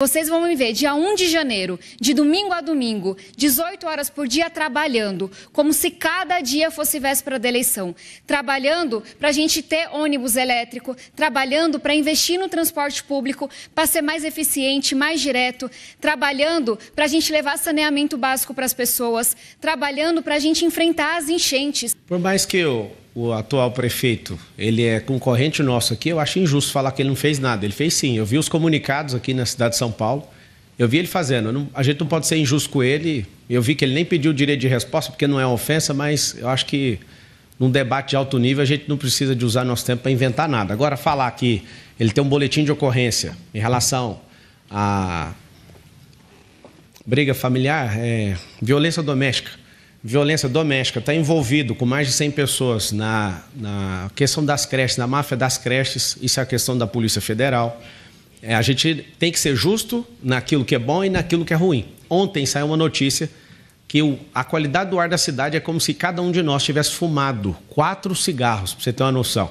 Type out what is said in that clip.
Vocês vão me ver dia 1 de janeiro, de domingo a domingo, 18 horas por dia trabalhando, como se cada dia fosse véspera da eleição. Trabalhando para a gente ter ônibus elétrico, trabalhando para investir no transporte público, para ser mais eficiente, mais direto, trabalhando para a gente levar saneamento básico para as pessoas, trabalhando para a gente enfrentar as enchentes. Por mais que eu o atual prefeito, ele é concorrente nosso aqui, eu acho injusto falar que ele não fez nada. Ele fez sim. Eu vi os comunicados aqui na cidade de São Paulo. Eu vi ele fazendo. Não, a gente não pode ser injusto com ele. Eu vi que ele nem pediu direito de resposta, porque não é ofensa, mas eu acho que num debate de alto nível a gente não precisa de usar nosso tempo para inventar nada. Agora, falar que ele tem um boletim de ocorrência em relação a briga familiar, é, violência doméstica violência doméstica, está envolvido com mais de 100 pessoas na, na questão das creches, na máfia das creches, isso é a questão da Polícia Federal. É, a gente tem que ser justo naquilo que é bom e naquilo que é ruim. Ontem saiu uma notícia que o, a qualidade do ar da cidade é como se cada um de nós tivesse fumado quatro cigarros, para você ter uma noção.